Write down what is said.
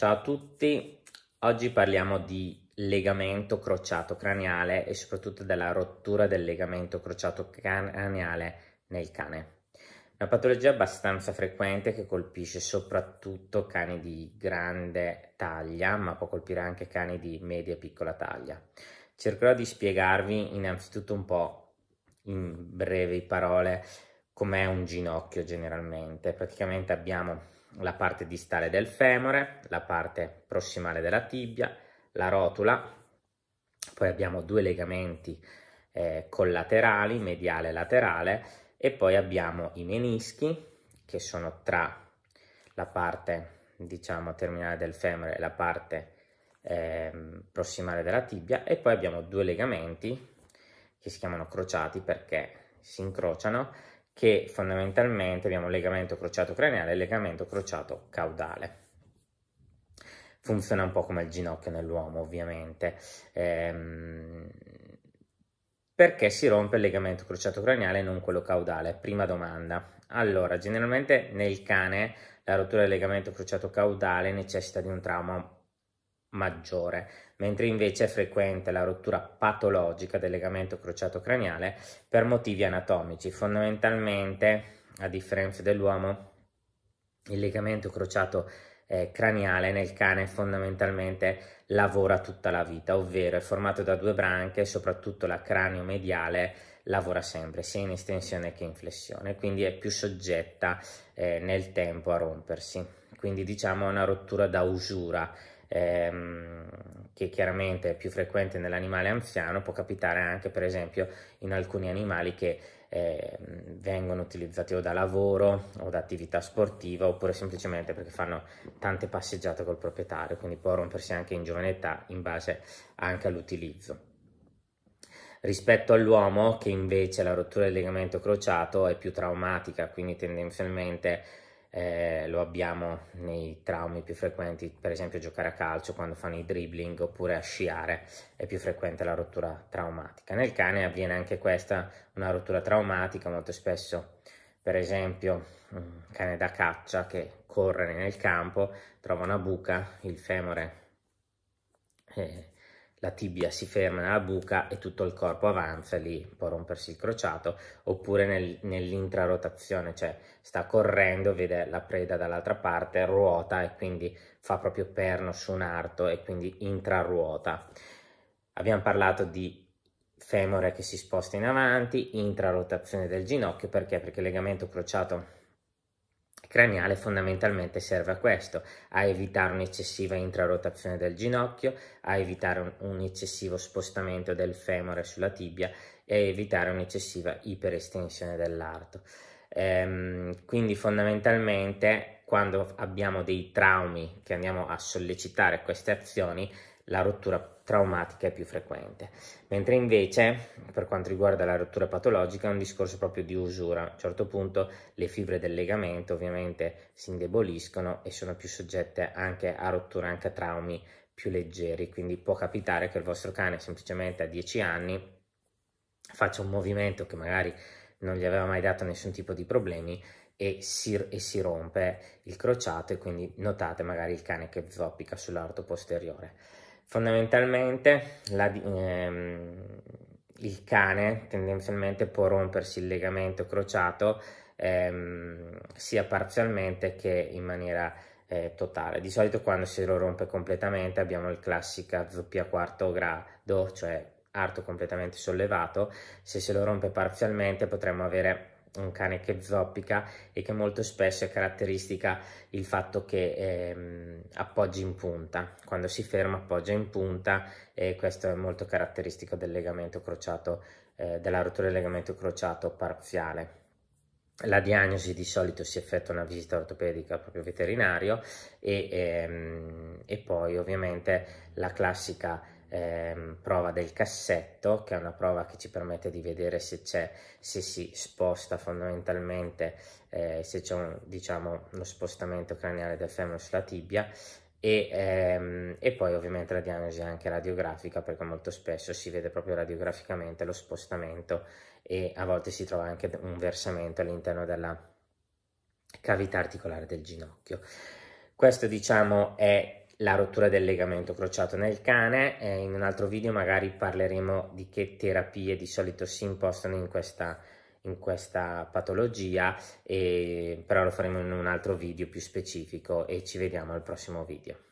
Ciao a tutti, oggi parliamo di legamento crociato craniale e soprattutto della rottura del legamento crociato craniale nel cane. Una patologia abbastanza frequente che colpisce soprattutto cani di grande taglia, ma può colpire anche cani di media e piccola taglia. Cercherò di spiegarvi innanzitutto un po' in brevi parole com'è un ginocchio generalmente. Praticamente abbiamo la parte distale del femore, la parte prossimale della tibia, la rotula, poi abbiamo due legamenti eh, collaterali, mediale e laterale, e poi abbiamo i menischi che sono tra la parte diciamo terminale del femore e la parte eh, prossimale della tibia e poi abbiamo due legamenti che si chiamano crociati perché si incrociano che fondamentalmente abbiamo legamento crociato craniale e legamento crociato caudale. Funziona un po' come il ginocchio nell'uomo, ovviamente. Ehm, perché si rompe il legamento crociato craniale e non quello caudale? Prima domanda. Allora, generalmente nel cane la rottura del legamento crociato caudale necessita di un trauma maggiore, mentre invece è frequente la rottura patologica del legamento crociato craniale per motivi anatomici. Fondamentalmente, a differenza dell'uomo, il legamento crociato eh, craniale nel cane fondamentalmente lavora tutta la vita, ovvero è formato da due branche, soprattutto la cranio mediale lavora sempre, sia in estensione che in flessione, quindi è più soggetta eh, nel tempo a rompersi. Quindi diciamo è una rottura da usura ehm, che chiaramente è più frequente nell'animale anziano, può capitare anche per esempio in alcuni animali che eh, vengono utilizzati o da lavoro o da attività sportiva oppure semplicemente perché fanno tante passeggiate col proprietario, quindi può rompersi anche in giovane età in base anche all'utilizzo. Rispetto all'uomo che invece la rottura del legamento crociato è più traumatica, quindi tendenzialmente eh, lo abbiamo nei traumi più frequenti, per esempio giocare a calcio quando fanno i dribbling oppure a sciare è più frequente la rottura traumatica. Nel cane avviene anche questa, una rottura traumatica molto spesso per esempio un cane da caccia che corre nel campo, trova una buca, il femore eh, la tibia si ferma nella buca e tutto il corpo avanza lì, può rompersi il crociato, oppure nel, nell'intrarotazione, cioè sta correndo, vede la preda dall'altra parte, ruota e quindi fa proprio perno su un arto e quindi intraruota. Abbiamo parlato di femore che si sposta in avanti, intrarotazione del ginocchio, perché? Perché il legamento crociato craniale fondamentalmente serve a questo, a evitare un'eccessiva intrarotazione del ginocchio, a evitare un, un eccessivo spostamento del femore sulla tibia e a evitare un'eccessiva iperestensione dell'arto. Ehm, quindi fondamentalmente quando abbiamo dei traumi che andiamo a sollecitare queste azioni la rottura traumatica è più frequente, mentre invece per quanto riguarda la rottura patologica è un discorso proprio di usura, a un certo punto le fibre del legamento ovviamente si indeboliscono e sono più soggette anche a rottura, anche a traumi più leggeri, quindi può capitare che il vostro cane semplicemente a 10 anni faccia un movimento che magari non gli aveva mai dato nessun tipo di problemi e si, e si, rompe il crociato e quindi notate magari il cane che zoppica sull'arto posteriore. Fondamentalmente la, ehm, il cane tendenzialmente può rompersi il legamento crociato ehm, sia parzialmente che in maniera eh, totale. Di solito quando se lo rompe completamente abbiamo il classica doppia quarto grado, cioè arto completamente sollevato. Se se lo rompe parzialmente potremmo avere un cane che zoppica e che molto spesso è caratteristica il fatto che ehm, appoggi in punta, quando si ferma appoggia in punta e questo è molto caratteristico del legamento crociato, eh, della rottura del legamento crociato parziale. La diagnosi di solito si effettua una visita ortopedica proprio veterinario e, ehm, e poi ovviamente la classica eh, prova del cassetto, che è una prova che ci permette di vedere se, c'è se si sposta fondamentalmente, eh, se c'è un, diciamo, uno spostamento craniale del femore sulla tibia, e, ehm, e, poi ovviamente la diagnosi anche radiografica perché molto spesso si vede proprio radiograficamente lo spostamento e a volte si trova anche un versamento all'interno della cavità articolare del ginocchio. Questo diciamo è la rottura del legamento crociato nel cane e in un altro video magari parleremo di che terapie di solito si impostano in questa, in questa patologia, e, però lo faremo in un altro video più specifico e ci vediamo al prossimo video.